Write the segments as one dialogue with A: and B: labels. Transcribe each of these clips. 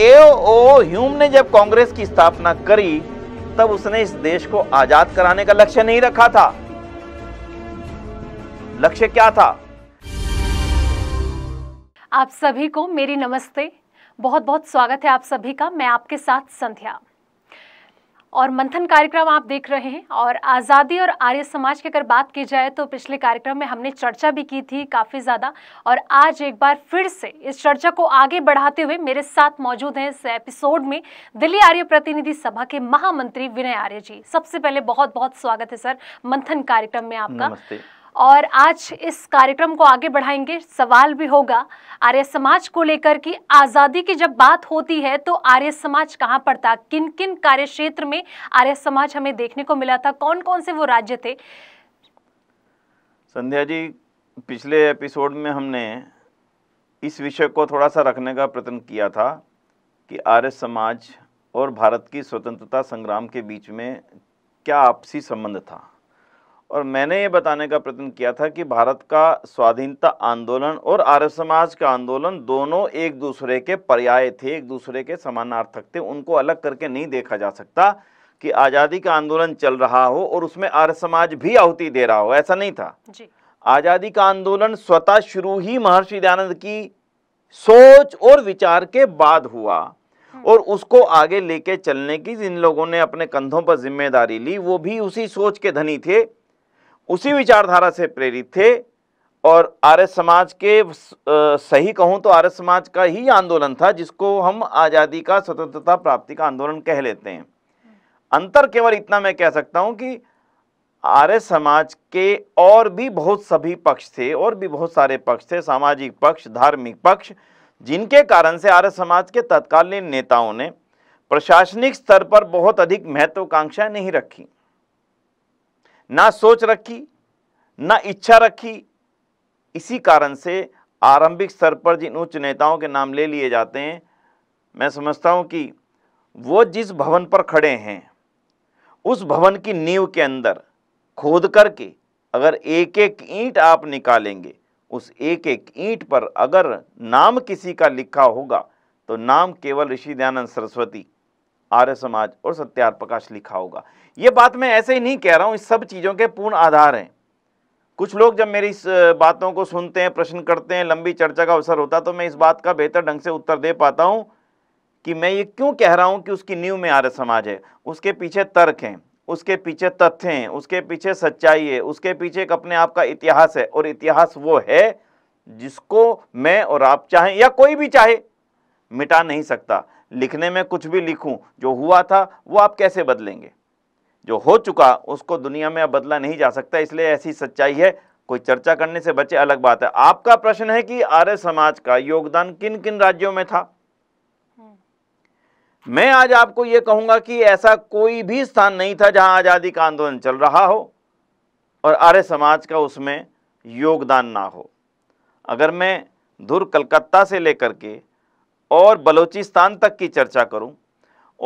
A: एओ Hume ने जब कांग्रेस की स्थापना करी तब उसने इस देश को आजाद कराने का लक्ष्य नहीं रखा था लक्ष्य क्या था
B: आप सभी को मेरी नमस्ते बहुत बहुत स्वागत है आप सभी का मैं आपके साथ संध्या और मंथन कार्यक्रम आप देख रहे हैं और आज़ादी और आर्य समाज की अगर बात की जाए तो पिछले कार्यक्रम में हमने चर्चा भी की थी काफ़ी ज़्यादा और आज एक बार फिर से इस चर्चा को आगे बढ़ाते हुए मेरे साथ मौजूद हैं इस एपिसोड में दिल्ली आर्य प्रतिनिधि सभा के महामंत्री विनय आर्य जी सबसे पहले बहुत बहुत स्वागत है सर मंथन कार्यक्रम में आपका और आज इस कार्यक्रम को आगे बढ़ाएंगे सवाल भी होगा आर्य समाज को लेकर कि आज़ादी की जब बात होती है तो आर्य समाज कहाँ पर था किन किन कार्य क्षेत्र में आर्य समाज हमें देखने को मिला था कौन कौन से वो राज्य थे
A: संध्या जी पिछले एपिसोड में हमने इस विषय को थोड़ा सा रखने का प्रयत्न किया था कि आर्य समाज और भारत की स्वतंत्रता संग्राम के बीच में क्या आपसी संबंध था और मैंने ये बताने का प्रयत्न किया था कि भारत का स्वाधीनता आंदोलन और आर्य समाज का आंदोलन दोनों एक दूसरे के पर्याय थे एक दूसरे के समानार्थक थे उनको अलग करके नहीं देखा जा सकता कि आज़ादी का आंदोलन चल रहा हो और उसमें आर्य समाज भी आहुति दे रहा हो ऐसा नहीं था जी। आज़ादी का आंदोलन स्वतः शुरू ही महर्षि दयानंद की सोच और विचार के बाद हुआ हम्म। और उसको आगे लेके चलने की जिन लोगों ने अपने कंधों पर जिम्मेदारी ली वो भी उसी सोच के धनी थे उसी विचारधारा से प्रेरित थे और आर्य समाज के सही कहूँ तो आर्य समाज का ही आंदोलन था जिसको हम आज़ादी का स्वतंत्रता प्राप्ति का आंदोलन कह लेते हैं अंतर केवल इतना मैं कह सकता हूँ कि आर्य समाज के और भी बहुत सभी पक्ष थे और भी बहुत सारे पक्ष थे सामाजिक पक्ष धार्मिक पक्ष जिनके कारण से आर्य समाज के तत्कालीन नेताओं ने प्रशासनिक स्तर पर बहुत अधिक महत्वाकांक्षाएं नहीं रखी ना सोच रखी ना इच्छा रखी इसी कारण से आरंभिक स्तर पर जिन उच्च नेताओं के नाम ले लिए जाते हैं मैं समझता हूं कि वो जिस भवन पर खड़े हैं उस भवन की नींव के अंदर खोद करके अगर एक एक ईंट आप निकालेंगे उस एक एक ईंट पर अगर नाम किसी का लिखा होगा तो नाम केवल ऋषि दयानंद सरस्वती आर्य समाज और सत्यार प्रकाश लिखा होगा ये बात मैं ऐसे ही नहीं कह रहा हूँ इस सब चीज़ों के पूर्ण आधार हैं कुछ लोग जब मेरी इस बातों को सुनते हैं प्रश्न करते हैं लंबी चर्चा का अवसर होता तो मैं इस बात का बेहतर ढंग से उत्तर दे पाता हूँ कि मैं ये क्यों कह रहा हूँ कि उसकी नींव में आर्य समाज है उसके पीछे तर्क हैं उसके पीछे तथ्य हैं उसके पीछे सच्चाई है उसके पीछे एक अपने आप का इतिहास है और इतिहास वो है जिसको मैं और आप चाहें या कोई भी चाहे मिटा नहीं सकता लिखने में कुछ भी लिखूं जो हुआ था वो आप कैसे बदलेंगे जो हो चुका उसको दुनिया में अब बदला नहीं जा सकता इसलिए ऐसी सच्चाई है कोई चर्चा करने से बचे अलग बात है आपका प्रश्न है कि आर्य समाज का योगदान किन किन राज्यों में था हम्म। मैं आज आपको यह कहूंगा कि ऐसा कोई भी स्थान नहीं था जहां आज़ादी का आंदोलन चल रहा हो और आर्य समाज का उसमें योगदान ना हो अगर मैं धुर कलकत्ता से लेकर के और बलूचिस्तान तक की चर्चा करूं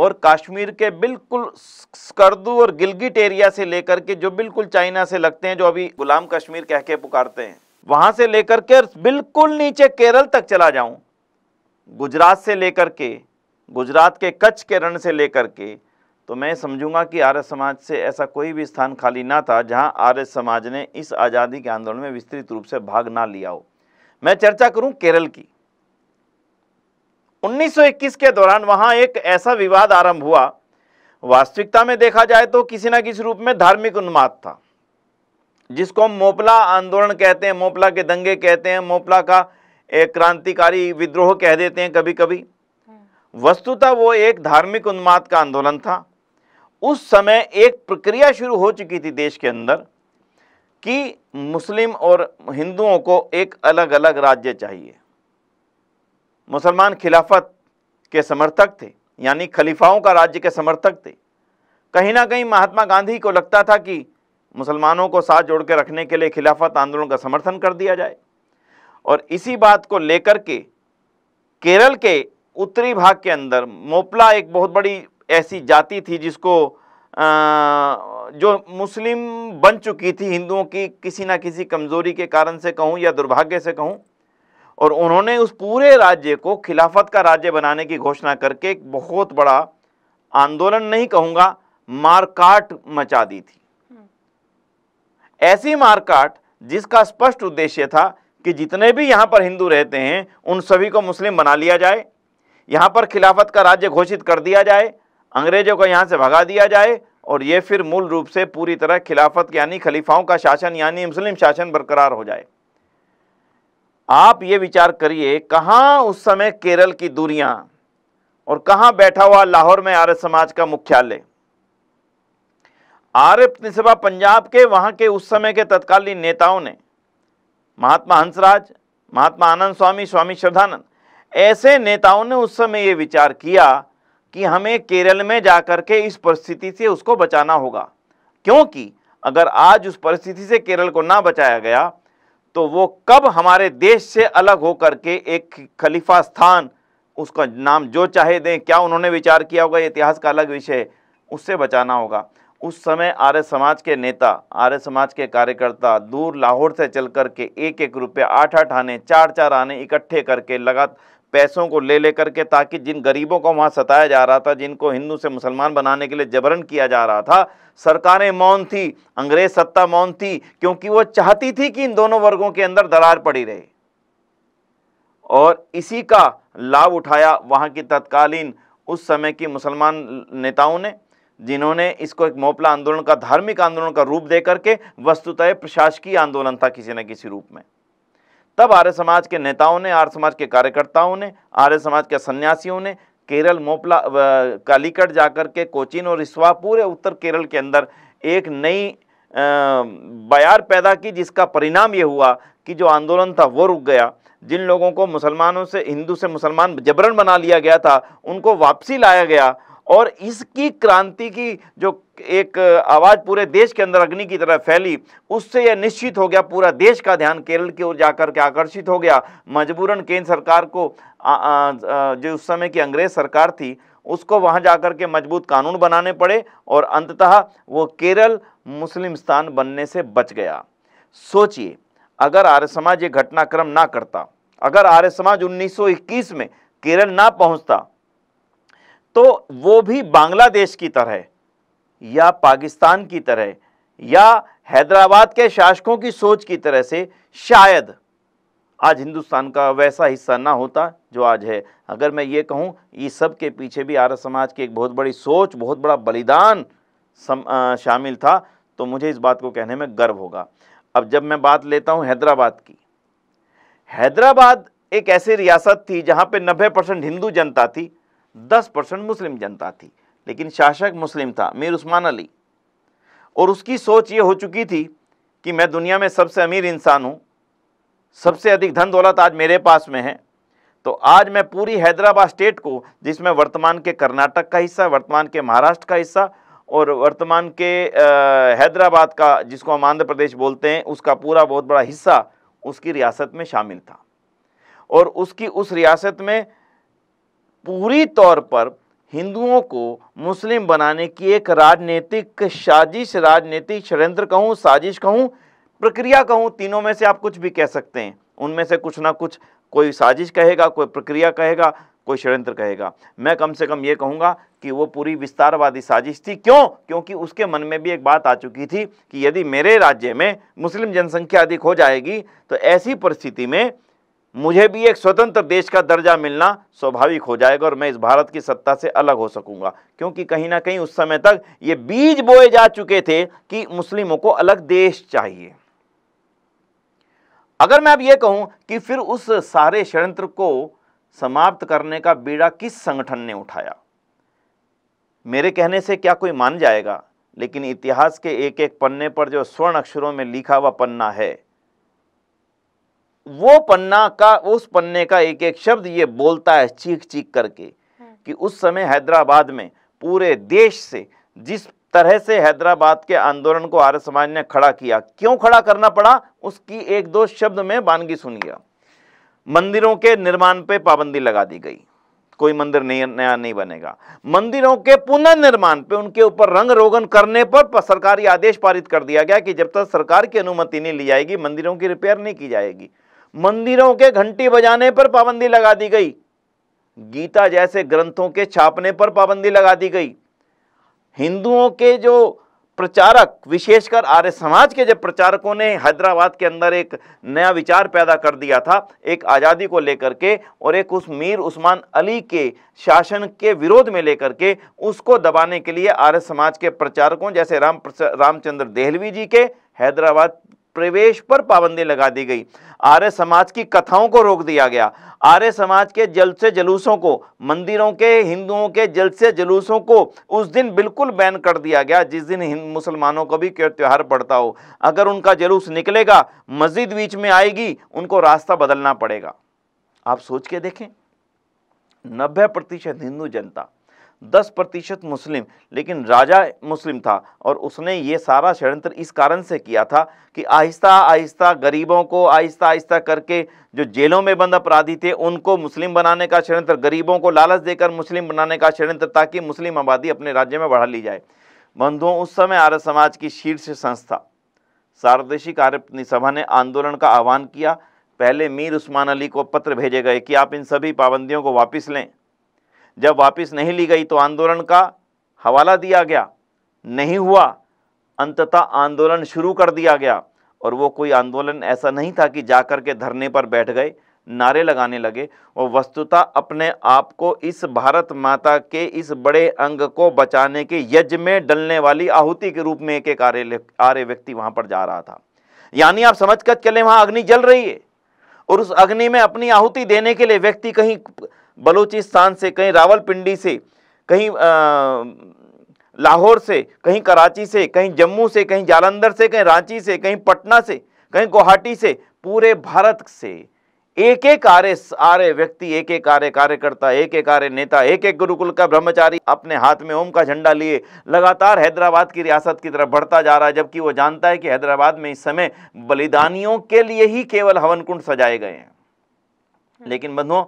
A: और कश्मीर के बिल्कुल स्कर्दू और गिलगिट एरिया से लेकर के जो बिल्कुल चाइना से लगते हैं जो अभी गुलाम कश्मीर कह के पुकारते हैं वहां से लेकर के बिल्कुल नीचे केरल तक चला जाऊं गुजरात से लेकर के गुजरात के कच्छ के रण से लेकर के तो मैं समझूंगा कि आर्य समाज से ऐसा कोई भी स्थान खाली ना था जहां आर्य समाज ने इस आज़ादी के आंदोलन में विस्तृत रूप से भाग ना लिया हो मैं चर्चा करूं केरल की 1921 के दौरान वहां एक ऐसा विवाद आरंभ हुआ वास्तविकता में देखा जाए तो किसी ना किसी रूप में धार्मिक उन्माद था जिसको हम मोपला आंदोलन कहते हैं मोपला के दंगे कहते हैं मोपला का एक क्रांतिकारी विद्रोह कह देते हैं कभी कभी वस्तुतः वो एक धार्मिक उन्माद का आंदोलन था उस समय एक प्रक्रिया शुरू हो चुकी थी देश के अंदर कि मुस्लिम और हिंदुओं को एक अलग अलग राज्य चाहिए मुसलमान खिलाफत के समर्थक थे यानी खलीफाओं का राज्य के समर्थक थे कहीं ना कहीं महात्मा गांधी को लगता था कि मुसलमानों को साथ जोड़ के रखने के लिए खिलाफत आंदोलन का समर्थन कर दिया जाए और इसी बात को लेकर के केरल के उत्तरी भाग के अंदर मोपला एक बहुत बड़ी ऐसी जाति थी जिसको आ, जो मुस्लिम बन चुकी थी हिंदुओं की किसी ना किसी कमज़ोरी के कारण से कहूँ या दुर्भाग्य से कहूँ और उन्होंने उस पूरे राज्य को खिलाफत का राज्य बनाने की घोषणा करके एक बहुत बड़ा आंदोलन नहीं कहूंगा मारकाट मचा दी थी ऐसी मारकाट जिसका स्पष्ट उद्देश्य था कि जितने भी यहां पर हिंदू रहते हैं उन सभी को मुस्लिम बना लिया जाए यहां पर खिलाफत का राज्य घोषित कर दिया जाए अंग्रेजों को यहां से भगा दिया जाए और ये फिर मूल रूप से पूरी तरह खिलाफत यानी खलीफाओं का शासन यानी मुस्लिम शासन बरकरार हो जाए आप ये विचार करिए कहाँ उस समय केरल की दूरियां और कहाँ बैठा हुआ लाहौर में आर्य समाज का मुख्यालय आर्य प्रतिसभा पंजाब के वहां के उस समय के तत्कालीन नेताओं ने महात्मा हंसराज महात्मा आनंद स्वामी स्वामी श्रद्धानंद ऐसे नेताओं ने उस समय ये विचार किया कि हमें केरल में जाकर के इस परिस्थिति से उसको बचाना होगा क्योंकि अगर आज उस परिस्थिति से केरल को ना बचाया गया तो वो कब हमारे देश से अलग हो करके एक खलीफा स्थान उसका नाम जो चाहे दें क्या उन्होंने विचार किया होगा इतिहास का अलग विषय उससे बचाना होगा उस समय आर्य समाज के नेता आर्य समाज के कार्यकर्ता दूर लाहौर से चल करके एक एक रुपये आठ आठ आने चार चार आने इकट्ठे करके लगा पैसों को ले लेकर के ताकि जिन गरीबों को वहाँ सताया जा रहा था जिनको हिंदू से मुसलमान बनाने के लिए जबरन किया जा रहा था सरकारें मौन थी अंग्रेज सत्ता मौन थी क्योंकि वो चाहती थी कि इन दोनों वर्गों के अंदर दरार पड़ी रहे और इसी का लाभ उठाया वहाँ की तत्कालीन उस समय की मुसलमान नेताओं ने जिन्होंने इसको एक मोपला आंदोलन का धार्मिक आंदोलन का रूप दे करके वस्तुतः प्रशासकीय आंदोलन था किसी न किसी रूप में तब आर्य समाज के नेताओं ने आर्य समाज के कार्यकर्ताओं ने आर्य समाज के सन्यासियों ने केरल मोपला कालीकट जाकर के कोचिन और इसवा पूरे उत्तर केरल के अंदर एक नई बयार पैदा की जिसका परिणाम ये हुआ कि जो आंदोलन था वो रुक गया जिन लोगों को मुसलमानों से हिंदू से मुसलमान जबरन बना लिया गया था उनको वापसी लाया गया और इसकी क्रांति की जो एक आवाज़ पूरे देश के अंदर अग्नि की तरह फैली उससे यह निश्चित हो गया पूरा देश का ध्यान केरल की ओर जाकर के आकर्षित हो गया मजबूरन केंद्र सरकार को आ, आ, आ, जो उस समय की अंग्रेज सरकार थी उसको वहाँ जाकर के मजबूत कानून बनाने पड़े और अंततः वो केरल मुस्लिम स्थान बनने से बच गया सोचिए अगर आर्य समाज ये घटनाक्रम ना करता अगर आर्य समाज 1921 में केरल ना पहुँचता तो वो भी बांग्लादेश की तरह या पाकिस्तान की तरह या हैदराबाद के शासकों की सोच की तरह से शायद आज हिंदुस्तान का वैसा हिस्सा ना होता जो आज है अगर मैं ये कहूँ ये सब के पीछे भी आर्य समाज की एक बहुत बड़ी सोच बहुत बड़ा बलिदान सम, आ, शामिल था तो मुझे इस बात को कहने में गर्व होगा अब जब मैं बात लेता हूँ हैदराबाद की हैदराबाद एक ऐसी रियासत थी जहाँ पे 90 परसेंट हिंदू जनता थी 10 परसेंट मुस्लिम जनता थी लेकिन शासक मुस्लिम था मीर उस्मान अली और उसकी सोच ये हो चुकी थी कि मैं दुनिया में सबसे अमीर इंसान हूँ सबसे अधिक धन दौलत आज मेरे पास में है तो आज मैं पूरी हैदराबाद स्टेट को जिसमें वर्तमान के कर्नाटक का हिस्सा वर्तमान के महाराष्ट्र का हिस्सा और वर्तमान के हैदराबाद का जिसको हम आंध्र प्रदेश बोलते हैं उसका पूरा बहुत बड़ा हिस्सा उसकी रियासत में शामिल था और उसकी उस रियासत में पूरी तौर पर हिंदुओं को मुस्लिम बनाने की एक राजनीतिक साजिश राजनीतिक षड़यंत्र कहूँ साजिश कहूँ प्रक्रिया कहूँ तीनों में से आप कुछ भी कह सकते हैं उनमें से कुछ ना कुछ कोई साजिश कहेगा कोई प्रक्रिया कहेगा कोई षडयंत्र कहेगा मैं कम से कम ये कहूँगा कि वो पूरी विस्तारवादी साजिश थी क्यों क्योंकि उसके मन में भी एक बात आ चुकी थी कि यदि मेरे राज्य में मुस्लिम जनसंख्या अधिक हो जाएगी तो ऐसी परिस्थिति में मुझे भी एक स्वतंत्र देश का दर्जा मिलना स्वाभाविक हो जाएगा और मैं इस भारत की सत्ता से अलग हो सकूंगा क्योंकि कहीं ना कहीं उस समय तक ये बीज बोए जा चुके थे कि मुस्लिमों को अलग देश चाहिए अगर मैं अब यह कहूं कि फिर उस सारे षड्यंत्र को समाप्त करने का बीड़ा किस संगठन ने उठाया मेरे कहने से क्या कोई मान जाएगा लेकिन इतिहास के एक एक पन्ने पर जो स्वर्ण अक्षरों में लिखा हुआ पन्ना है वो पन्ना का उस पन्ने का एक एक शब्द ये बोलता है चीख चीख करके हाँ। कि उस समय हैदराबाद में पूरे देश से जिस तरह से हैदराबाद के आंदोलन को आर्य समाज ने खड़ा किया क्यों खड़ा करना पड़ा उसकी एक दो शब्द में बानगी सुन गया मंदिरों के निर्माण पे पाबंदी लगा दी गई कोई मंदिर नहीं नया नहीं बनेगा मंदिरों के पुनर्निर्माण पे उनके ऊपर रंग रोगन करने पर सरकारी आदेश पारित कर दिया गया कि जब तक सरकार की अनुमति नहीं ली जाएगी मंदिरों की रिपेयर नहीं की जाएगी मंदिरों के घंटी बजाने पर पाबंदी लगा दी गई गीता जैसे ग्रंथों के छापने पर पाबंदी लगा दी गई हिंदुओं के जो प्रचारक विशेषकर आर्य समाज के जब प्रचारकों ने हैदराबाद के अंदर एक नया विचार पैदा कर दिया था एक आज़ादी को लेकर के और एक उस मीर उस्मान अली के शासन के विरोध में लेकर के उसको दबाने के लिए आर्य समाज के प्रचारकों जैसे राम रामचंद्र देहलवी जी के हैदराबाद प्रवेश पर पाबंदी लगा दी गई आर्य समाज की कथाओं को रोक दिया गया आर्य समाज के जल से जलूसों को मंदिरों के हिंदुओं के जल से जलूसों को उस दिन बिल्कुल बैन कर दिया गया जिस दिन मुसलमानों को भी त्यौहार पड़ता हो अगर उनका जलूस निकलेगा मस्जिद बीच में आएगी उनको रास्ता बदलना पड़ेगा आप सोच के देखें नब्बे प्रतिशत हिंदू जनता दस प्रतिशत मुस्लिम लेकिन राजा मुस्लिम था और उसने ये सारा षडयंत्र इस कारण से किया था कि आहिस्ता आहिस्ता गरीबों को आहिस्ता आहिस्ता करके जो जेलों में बंद अपराधी थे उनको मुस्लिम बनाने का षडयंत्र गरीबों को लालच देकर मुस्लिम बनाने का षडयंत्र ताकि मुस्लिम आबादी अपने राज्य में बढ़ा ली जाए बंधुओं उस समय आर्य समाज की शीर्ष संस्था सार्वदेशिक आर्य सभा ने आंदोलन का आह्वान किया पहले मीर उस्मान अली को पत्र भेजे गए कि आप इन सभी पाबंदियों को वापस लें जब वापस नहीं ली गई तो आंदोलन का हवाला दिया गया नहीं हुआ अंततः आंदोलन शुरू कर दिया गया और वो कोई आंदोलन ऐसा नहीं था कि जाकर के धरने पर बैठ गए नारे लगाने लगे वो वस्तुतः अपने आप को इस भारत माता के इस बड़े अंग को बचाने के यज्ञ में डलने वाली आहुति के रूप में एक एक आर्य आर्य व्यक्ति वहां पर जा रहा था यानी आप समझ कर चले वहां अग्नि जल रही है और उस अग्नि में अपनी आहुति देने के लिए व्यक्ति कहीं बलूचिस्तान से कहीं रावलपिंडी से कहीं लाहौर से कहीं कराची से कहीं जम्मू से कहीं जालंधर से कहीं रांची से कहीं पटना से कहीं गुवाहाटी से पूरे भारत से एक एक आर्य आर्य व्यक्ति एक एक आर्य कार्यकर्ता एक एक आर्य नेता एक एक गुरुकुल का ब्रह्मचारी अपने हाथ में ओम का झंडा लिए लगातार हैदराबाद की रियासत की तरफ बढ़ता जा रहा है जबकि वो जानता है कि हैदराबाद में इस समय बलिदानियों के लिए ही केवल हवन कुंड सजाए गए हैं लेकिन बंधुओं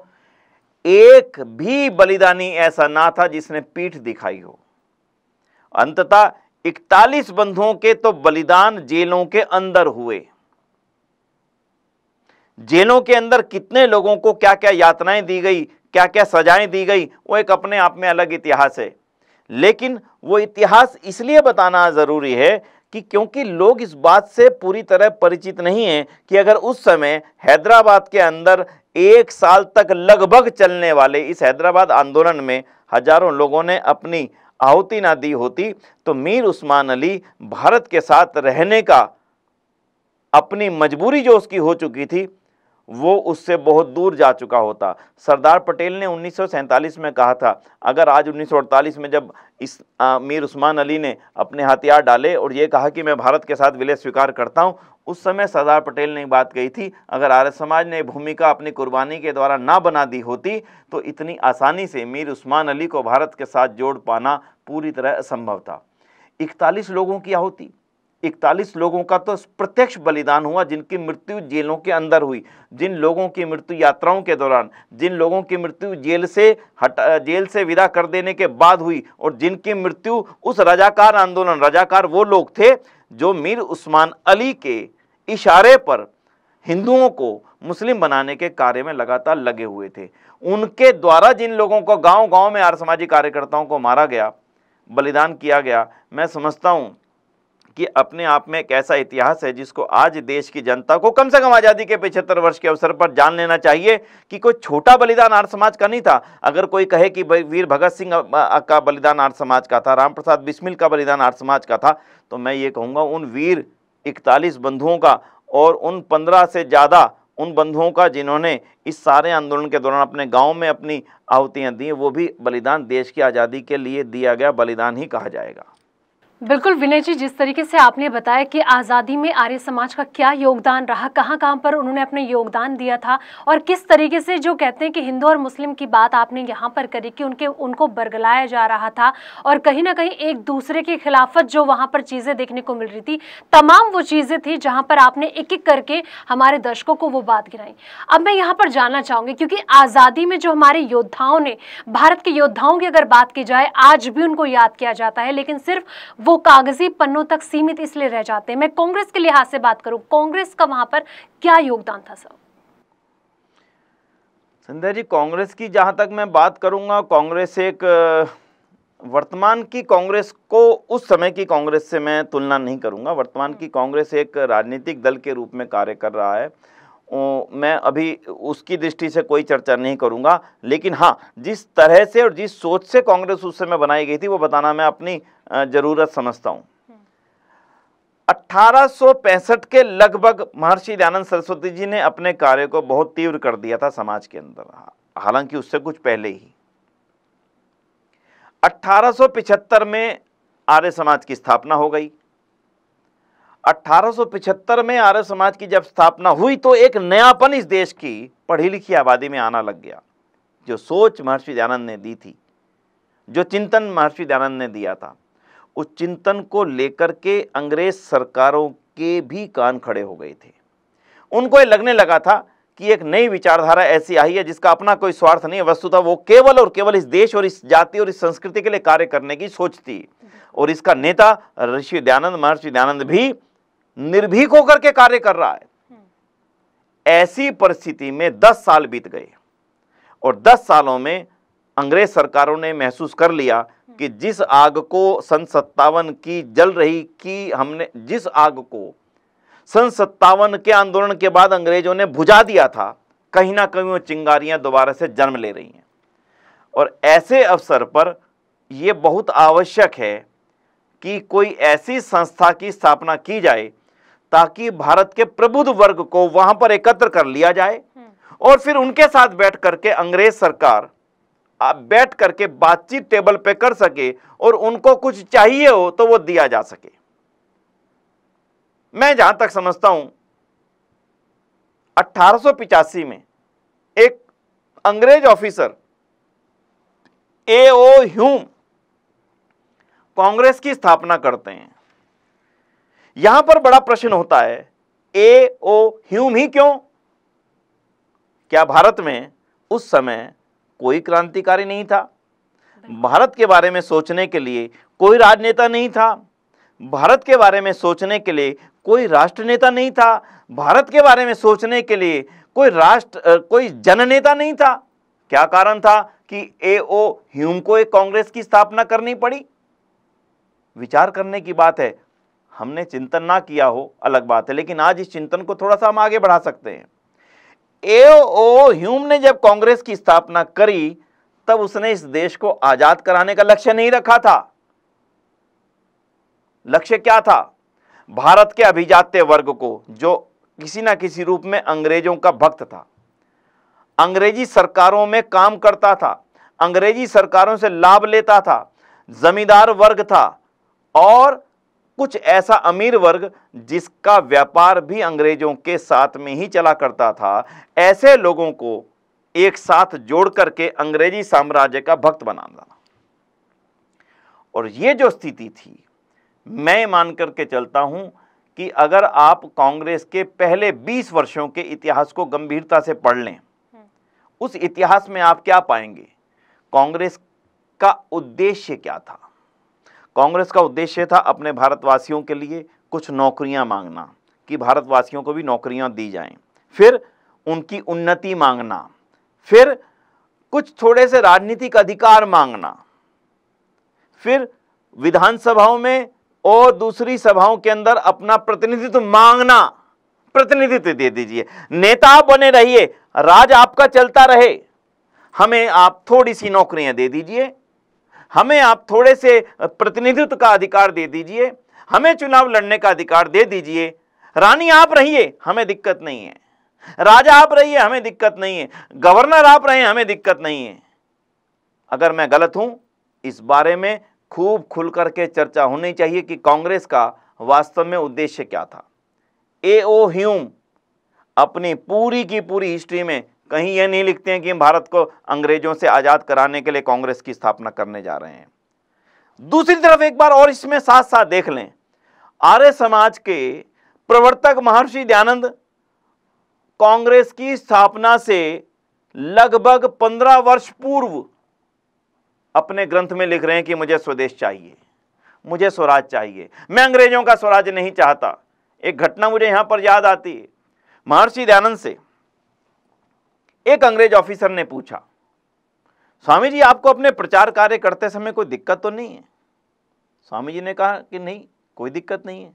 A: एक भी बलिदानी ऐसा ना था जिसने पीठ दिखाई हो अंततः इकतालीस बंधुओं के तो बलिदान जेलों के अंदर हुए जेलों के अंदर कितने लोगों को क्या क्या यातनाएं दी गई क्या क्या सजाएं दी गई वो एक अपने आप में अलग इतिहास है लेकिन वो इतिहास इसलिए बताना ज़रूरी है कि क्योंकि लोग इस बात से पूरी तरह परिचित नहीं है कि अगर उस समय हैदराबाद के अंदर एक साल तक लगभग चलने वाले इस हैदराबाद आंदोलन में हजारों लोगों ने अपनी आहुति ना दी होती तो मीर उस्मान अली भारत के साथ रहने का अपनी मजबूरी जो उसकी हो चुकी थी वो उससे बहुत दूर जा चुका होता सरदार पटेल ने उन्नीस में कहा था अगर आज उन्नीस में जब इस आ, मीर उस्मान अली ने अपने हथियार डाले और ये कहा कि मैं भारत के साथ विलय स्वीकार करता हूँ उस समय सरदार पटेल ने बात कही थी अगर आर्य समाज ने भूमिका अपनी कुर्बानी के द्वारा ना बना दी होती तो इतनी आसानी से मीर उस्मान अली को भारत के साथ जोड़ पाना पूरी तरह असंभव था इकतालीस लोगों की आहुति इकतालीस लोगों का तो प्रत्यक्ष बलिदान हुआ जिनकी मृत्यु जेलों के अंदर हुई जिन लोगों की मृत्यु यात्राओं के दौरान जिन लोगों की मृत्यु जेल से हटा जेल से विदा कर देने के बाद हुई और जिनकी मृत्यु उस रजाकार आंदोलन रजाकार वो लोग थे जो मीर उस्मान अली के इशारे पर हिंदुओं को मुस्लिम बनाने के कार्य में लगातार लगे हुए थे उनके द्वारा जिन लोगों को गाँव गाँव में आर्य सामाजिक कार्यकर्ताओं को मारा गया बलिदान किया गया मैं समझता हूँ कि अपने आप में एक ऐसा इतिहास है जिसको आज देश की जनता को कम से कम आज़ादी के पिछहत्तर वर्ष के अवसर पर जान लेना चाहिए कि कोई छोटा बलिदान आर्य समाज का नहीं था अगर कोई कहे कि वीर भगत सिंह का बलिदान आर्य समाज का था राम प्रसाद बिस्मिल का बलिदान आर्य समाज का था तो मैं ये कहूँगा उन वीर इकतालीस बंधुओं का और उन पंद्रह से ज़्यादा उन बंधुओं का जिन्होंने इस सारे आंदोलन के दौरान अपने गांव में अपनी आहुतियाँ दी वो भी बलिदान देश की आज़ादी के लिए दिया गया बलिदान ही कहा जाएगा
B: बिल्कुल विनय जी जिस तरीके से आपने बताया कि आज़ादी में आर्य समाज का क्या योगदान रहा कहाँ कहाँ पर उन्होंने अपने योगदान दिया था और किस तरीके से जो कहते हैं कि हिंदू और मुस्लिम की बात आपने यहाँ पर करी कि उनके उनको बरगलाया जा रहा था और कहीं ना कहीं एक दूसरे की खिलाफत जो वहाँ पर चीज़ें देखने को मिल रही थी तमाम वो चीज़ें थी जहाँ पर आपने एक एक करके हमारे दर्शकों को वो बात गिराई अब मैं यहाँ पर जानना चाहूँगी क्योंकि आज़ादी में जो हमारे योद्धाओं ने भारत के योद्धाओं की अगर बात की जाए आज भी उनको याद किया जाता है लेकिन सिर्फ वो कागजी पन्नों तक सीमित इसलिए रह जाते हैं मैं कांग्रेस के लिहाज से बात करूं कांग्रेस का वहां पर क्या योगदान था सर
A: संध्या जी कांग्रेस की जहां तक मैं बात करूंगा कांग्रेस एक वर्तमान की कांग्रेस को उस समय की कांग्रेस से मैं तुलना नहीं करूंगा वर्तमान की कांग्रेस एक राजनीतिक दल के रूप में कार्य कर रहा है ओ, मैं अभी उसकी दृष्टि से कोई चर्चा नहीं करूंगा लेकिन हाँ जिस तरह से और जिस सोच से कांग्रेस उस समय बनाई गई थी वो बताना मैं अपनी ज़रूरत समझता हूँ अट्ठारह के लगभग महर्षि दयानंद सरस्वती जी ने अपने कार्य को बहुत तीव्र कर दिया था समाज के अंदर हालांकि उससे कुछ पहले ही 1875 में आर्य समाज की स्थापना हो गई 1875 में आर्य समाज की जब स्थापना हुई तो एक नयापन इस देश की पढ़ी लिखी आबादी में आना लग गया जो सोच महर्षि दयानंद ने दी थी जो चिंतन महर्षि दयानंद ने दिया था उस चिंतन को लेकर के अंग्रेज सरकारों के भी कान खड़े हो गए थे उनको ये लगने लगा था कि एक नई विचारधारा ऐसी आई है जिसका अपना कोई स्वार्थ नहीं है वस्तुतः वो केवल और केवल इस देश और इस जाति और इस संस्कृति के लिए कार्य करने की सोचती और इसका नेता ऋषि दयानंद महर्षि दयानंद भी निर्भीक होकर के कार्य कर रहा है ऐसी परिस्थिति में दस साल बीत गए और दस सालों में अंग्रेज सरकारों ने महसूस कर लिया कि जिस आग को सन सत्तावन की जल रही की हमने जिस आग को सन सत्तावन के आंदोलन के बाद अंग्रेजों ने बुझा दिया था कहीं ना कहीं वो चिंगारियां दोबारा से जन्म ले रही हैं और ऐसे अवसर पर यह बहुत आवश्यक है कि कोई ऐसी संस्था की स्थापना की जाए ताकि भारत के प्रबुद्ध वर्ग को वहां पर एकत्र कर लिया जाए हम्म। और फिर उनके साथ बैठ करके अंग्रेज सरकार आप बैठ करके बातचीत टेबल पे कर सके और उनको कुछ चाहिए हो तो वो दिया जा सके मैं जहां तक समझता हूं अठारह में एक अंग्रेज officer A O Hume Congress की स्थापना करते हैं यहां पर बड़ा प्रश्न होता है ए ओ ह्यूम ही क्यों क्या भारत में उस समय कोई क्रांतिकारी नहीं था भारत के बारे में सोचने के लिए कोई राजनेता नहीं था भारत के बारे में सोचने के लिए कोई राष्ट्र नेता नहीं था भारत के बारे में सोचने के लिए कोई राष्ट्र कोई जननेता नहीं था क्या कारण था कि एओ ह्यूम को एक कांग्रेस की स्थापना करनी पड़ी विचार करने की बात है हमने चिंतन ना किया हो अलग बात है लेकिन आज इस चिंतन को थोड़ा सा हम आगे बढ़ा सकते हैं एओ ह्यूम ने जब कांग्रेस की स्थापना करी तब उसने इस देश को आजाद कराने का लक्ष्य नहीं रखा था लक्ष्य क्या था भारत के अभिजात्य वर्ग को जो किसी ना किसी रूप में अंग्रेजों का भक्त था अंग्रेजी सरकारों में काम करता था अंग्रेजी सरकारों से लाभ लेता था जमींदार वर्ग था और कुछ ऐसा अमीर वर्ग जिसका व्यापार भी अंग्रेजों के साथ में ही चला करता था ऐसे लोगों को एक साथ जोड़ करके अंग्रेजी साम्राज्य का भक्त बना देना और ये जो स्थिति थी मैं मान करके चलता हूं कि अगर आप कांग्रेस के पहले 20 वर्षों के इतिहास को गंभीरता से पढ़ लें उस इतिहास में आप क्या पाएंगे कांग्रेस का उद्देश्य क्या था कांग्रेस का उद्देश्य था अपने भारतवासियों के लिए कुछ नौकरियां मांगना कि भारतवासियों को भी नौकरियां दी जाएं फिर उनकी उन्नति मांगना फिर कुछ थोड़े से राजनीतिक अधिकार मांगना फिर विधानसभाओं में और दूसरी सभाओं के अंदर अपना प्रतिनिधित्व मांगना प्रतिनिधित्व दे दीजिए नेता बने रहिए राज आपका चलता रहे हमें आप थोड़ी सी नौकरियां दे दीजिए हमें आप थोड़े से प्रतिनिधित्व का अधिकार दे दीजिए हमें चुनाव लड़ने का अधिकार दे दीजिए रानी आप रहिए हमें दिक्कत नहीं है राजा आप रहिए हमें दिक्कत नहीं है गवर्नर आप रहे हमें दिक्कत नहीं है अगर मैं गलत हूं इस बारे में खूब खुल करके चर्चा होनी चाहिए कि कांग्रेस का वास्तव में उद्देश्य क्या था ए ओ ह्यूम अपनी पूरी की पूरी हिस्ट्री में कहीं ये नहीं लिखते हैं कि हम भारत को अंग्रेजों से आज़ाद कराने के लिए कांग्रेस की स्थापना करने जा रहे हैं दूसरी तरफ एक बार और इसमें साथ साथ देख लें आर्य समाज के प्रवर्तक महर्षि दयानंद कांग्रेस की स्थापना से लगभग पंद्रह वर्ष पूर्व अपने ग्रंथ में लिख रहे हैं कि मुझे स्वदेश चाहिए मुझे स्वराज चाहिए मैं अंग्रेजों का स्वराज नहीं चाहता एक घटना मुझे यहां पर याद आती है महर्षि दयानंद से एक अंग्रेज ऑफिसर ने पूछा स्वामी जी आपको अपने प्रचार कार्य करते समय कोई दिक्कत तो नहीं है स्वामी जी ने कहा कि नहीं कोई दिक्कत नहीं है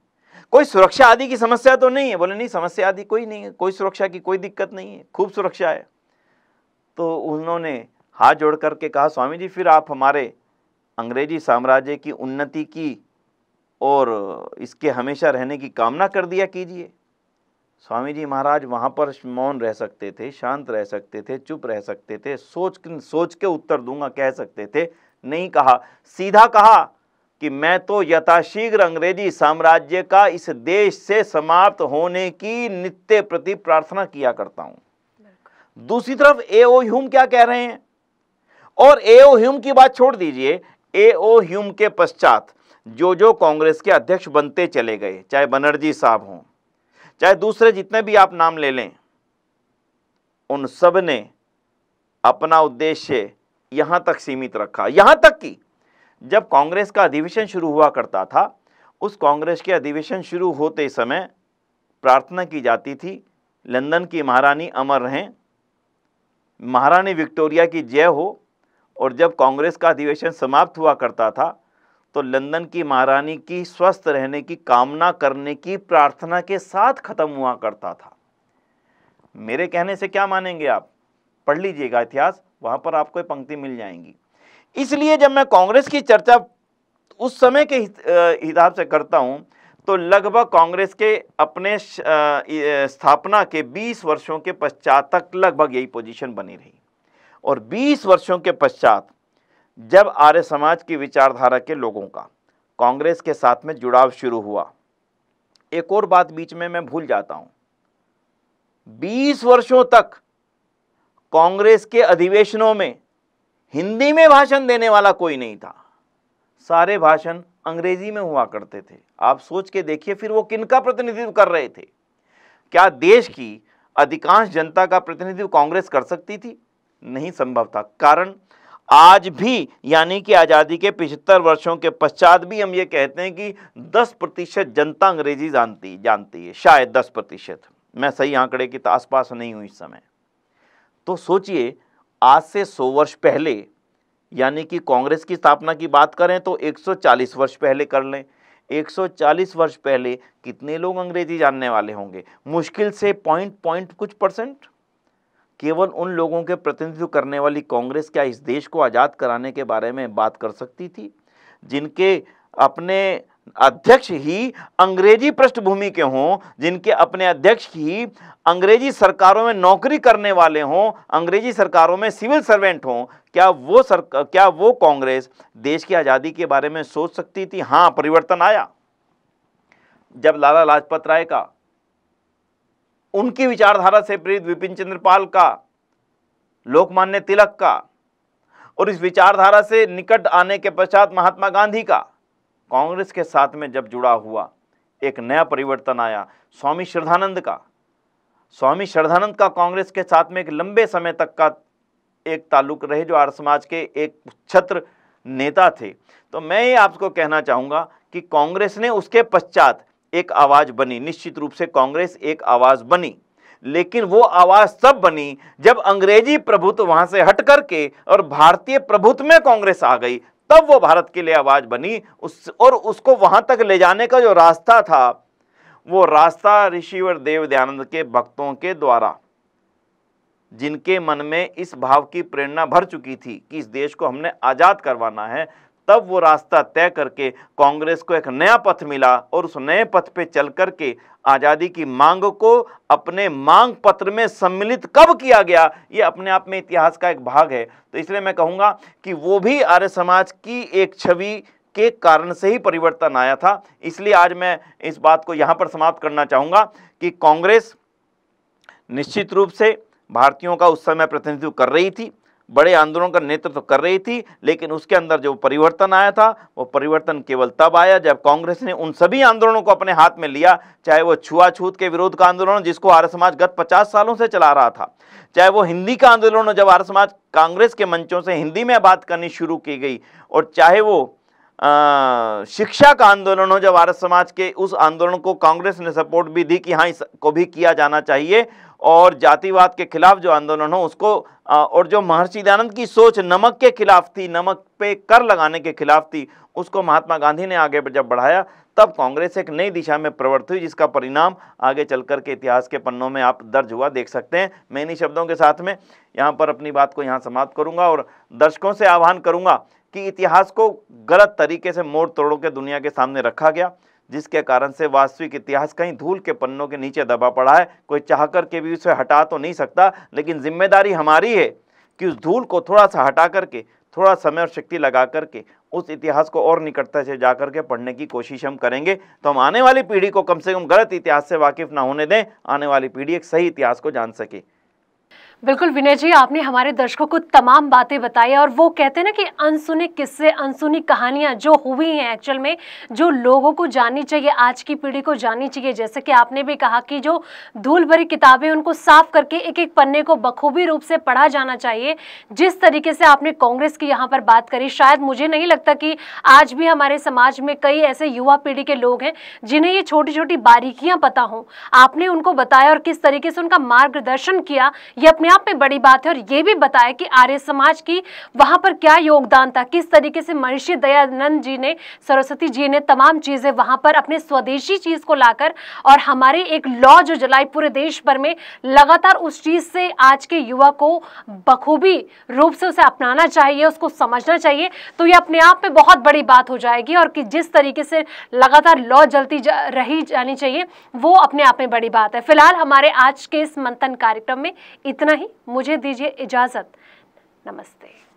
A: कोई सुरक्षा आदि की समस्या तो नहीं है बोले नहीं समस्या आदि कोई नहीं है कोई सुरक्षा की कोई दिक्कत नहीं है खूब सुरक्षा है तो उन्होंने हाथ जोड़ करके कहा स्वामी जी फिर आप हमारे अंग्रेजी साम्राज्य की उन्नति की और इसके हमेशा रहने की कामना कर दिया कीजिए स्वामी जी महाराज वहाँ पर मौन रह सकते थे शांत रह सकते थे चुप रह सकते थे सोच सोच के उत्तर दूंगा कह सकते थे नहीं कहा सीधा कहा कि मैं तो यथाशीघ्र अंग्रेजी साम्राज्य का इस देश से समाप्त होने की नित्य प्रति प्रार्थना किया करता हूँ दूसरी तरफ ए ओ ह्यूम क्या कह रहे हैं और ए ओ ह्यूम की बात छोड़ दीजिए ए ओ ह्यूम के पश्चात जो जो कांग्रेस के अध्यक्ष बनते चले गए चाहे बनर्जी साहब हों चाहे दूसरे जितने भी आप नाम ले लें उन सब ने अपना उद्देश्य यहाँ तक सीमित रखा यहाँ तक कि जब कांग्रेस का अधिवेशन शुरू हुआ करता था उस कांग्रेस के अधिवेशन शुरू होते समय प्रार्थना की जाती थी लंदन की महारानी अमर रहें महारानी विक्टोरिया की जय हो और जब कांग्रेस का अधिवेशन समाप्त हुआ करता था तो लंदन की महारानी की स्वस्थ रहने की कामना करने की प्रार्थना के साथ ख़त्म हुआ करता था मेरे कहने से क्या मानेंगे आप पढ़ लीजिएगा इतिहास वहां पर आपको पंक्ति मिल जाएंगी इसलिए जब मैं कांग्रेस की चर्चा उस समय के हिसाब से करता हूं तो लगभग कांग्रेस के अपने स्थापना के 20 वर्षों के पश्चात तक लगभग यही पोजीशन बनी रही और 20 वर्षों के पश्चात जब आर्य समाज की विचारधारा के लोगों का कांग्रेस के साथ में जुड़ाव शुरू हुआ एक और बात बीच में मैं भूल जाता हूं 20 वर्षों तक कांग्रेस के अधिवेशनों में हिंदी में भाषण देने वाला कोई नहीं था सारे भाषण अंग्रेजी में हुआ करते थे आप सोच के देखिए फिर वो किनका प्रतिनिधित्व कर रहे थे क्या देश की अधिकांश जनता का प्रतिनिधित्व कांग्रेस कर सकती थी नहीं संभव था कारण आज भी यानी कि आज़ादी के पिछहत्तर वर्षों के पश्चात भी हम ये कहते हैं कि 10 प्रतिशत जनता अंग्रेजी जानती जानती है शायद 10 प्रतिशत मैं सही आंकड़े के तो आसपास नहीं हूँ इस समय तो सोचिए आज से 100 वर्ष पहले यानी कि कांग्रेस की स्थापना की बात करें तो 140 वर्ष पहले कर लें 140 वर्ष पहले कितने लोग अंग्रेजी जानने वाले होंगे मुश्किल से पॉइंट पॉइंट कुछ परसेंट केवल उन लोगों के प्रतिनिधित्व करने वाली कांग्रेस क्या इस देश को आज़ाद कराने के बारे में बात कर सकती थी जिनके अपने अध्यक्ष ही अंग्रेजी पृष्ठभूमि के हों जिनके अपने अध्यक्ष ही अंग्रेजी सरकारों में नौकरी करने वाले हों अंग्रेजी सरकारों में सिविल सर्वेंट हों क्या वो सर क्या वो कांग्रेस देश की आज़ादी के बारे में सोच सकती थी हाँ परिवर्तन आया जब लाला लाजपत राय का उनकी विचारधारा से प्रेरित विपिन चंद्र पाल का लोकमान्य तिलक का और इस विचारधारा से निकट आने के पश्चात महात्मा गांधी का कांग्रेस के साथ में जब जुड़ा हुआ एक नया परिवर्तन आया स्वामी श्रद्धानंद का स्वामी श्रद्धानंद का कांग्रेस के साथ में एक लंबे समय तक का एक ताल्लुक रहे जो आर्य समाज के एक छत्र नेता थे तो मैं ये आपको कहना चाहूँगा कि कांग्रेस ने उसके पश्चात एक आवाज़ बनी निश्चित रूप से कांग्रेस एक आवाज़ बनी लेकिन वो आवाज़ तब बनी जब अंग्रेजी प्रभुत्व वहां से हट करके और भारतीय प्रभुत्व में कांग्रेस आ गई तब वो भारत के लिए आवाज़ बनी उस और उसको वहां तक ले जाने का जो रास्ता था वो रास्ता ऋषिवर देव दयानंद के भक्तों के द्वारा जिनके मन में इस भाव की प्रेरणा भर चुकी थी कि इस देश को हमने आज़ाद करवाना है तब वो रास्ता तय करके कांग्रेस को एक नया पथ मिला और उस नए पथ पे चल करके आज़ादी की मांग को अपने मांग पत्र में सम्मिलित कब किया गया ये अपने आप में इतिहास का एक भाग है तो इसलिए मैं कहूँगा कि वो भी आर्य समाज की एक छवि के कारण से ही परिवर्तन आया था इसलिए आज मैं इस बात को यहाँ पर समाप्त करना चाहूँगा कि कांग्रेस निश्चित रूप से भारतीयों का उस समय प्रतिनिधित्व कर रही थी बड़े आंदोलन का नेतृत्व तो कर रही थी लेकिन उसके अंदर जो परिवर्तन आया था वो परिवर्तन केवल तब आया जब कांग्रेस ने उन सभी आंदोलनों को अपने हाथ में लिया चाहे वो छुआछूत के विरोध का आंदोलन जिसको आर्य समाज गत पचास सालों से चला रहा था चाहे वो हिंदी का आंदोलन हो जब आर्य समाज कांग्रेस के मंचों से हिंदी में बात करनी शुरू की गई और चाहे वो शिक्षा का आंदोलन हो जब आर्य समाज के उस आंदोलन को कांग्रेस ने सपोर्ट भी दी कि हाँ इसको भी किया जाना चाहिए और जातिवाद के खिलाफ जो आंदोलन हो उसको आ, और जो महर्षि दयानंद की सोच नमक के खिलाफ थी नमक पे कर लगाने के खिलाफ थी उसको महात्मा गांधी ने आगे जब बढ़ाया तब कांग्रेस एक नई दिशा में प्रवृत्त हुई जिसका परिणाम आगे चल कर के इतिहास के पन्नों में आप दर्ज हुआ देख सकते हैं मैं इन्हीं शब्दों के साथ में यहाँ पर अपनी बात को यहाँ समाप्त करूँगा और दर्शकों से आह्वान करूँगा कि इतिहास को गलत तरीके से मोड़ तोड़ के दुनिया के सामने रखा गया जिसके कारण से वास्तविक इतिहास कहीं धूल के पन्नों के नीचे दबा पड़ा है कोई चाह कर के भी उसे हटा तो नहीं सकता लेकिन जिम्मेदारी हमारी है कि उस धूल को थोड़ा सा हटा करके थोड़ा समय और शक्ति लगा करके उस इतिहास को और निकटता से जा करके पढ़ने की कोशिश हम करेंगे तो हम आने वाली पीढ़ी को कम से कम गलत इतिहास से वाकिफ ना होने दें आने वाली पीढ़ी एक सही इतिहास को जान सके
B: बिल्कुल विनय जी आपने हमारे दर्शकों को तमाम बातें बताई और वो कहते हैं ना कि अनसुने किस्से अनसुनी कहानियां जो हुई हैं एक्चुअल में जो लोगों को जाननी चाहिए आज की पीढ़ी को जाननी चाहिए जैसे कि आपने भी कहा कि जो धूल भरी किताबें उनको साफ करके एक एक पन्ने को बखूबी रूप से पढ़ा जाना चाहिए जिस तरीके से आपने कांग्रेस की यहाँ पर बात करी शायद मुझे नहीं लगता कि आज भी हमारे समाज में कई ऐसे युवा पीढ़ी के लोग हैं जिन्हें ये छोटी छोटी बारीकियाँ पता हों आपने उनको बताया और किस तरीके से उनका मार्गदर्शन किया ये अपने आप में बड़ी बात है और ये भी बताया कि आर्य समाज की वहाँ पर क्या योगदान था किस तरीके से महर्षि दयानंद जी ने सरस्वती जी ने तमाम चीज़ें वहाँ पर अपने स्वदेशी चीज़ को लाकर और हमारे एक लॉ जो जलाई पूरे देश भर में लगातार उस चीज़ से आज के युवा को बखूबी रूप से उसे अपनाना चाहिए उसको समझना चाहिए तो ये अपने आप में बहुत बड़ी बात हो जाएगी और कि जिस तरीके से लगातार लॉ जलती जा, रही जानी चाहिए वो अपने आप में बड़ी बात है फिलहाल हमारे आज के इस मंथन कार्यक्रम में इतना ही मुझे दीजिए इजाज़त नमस्ते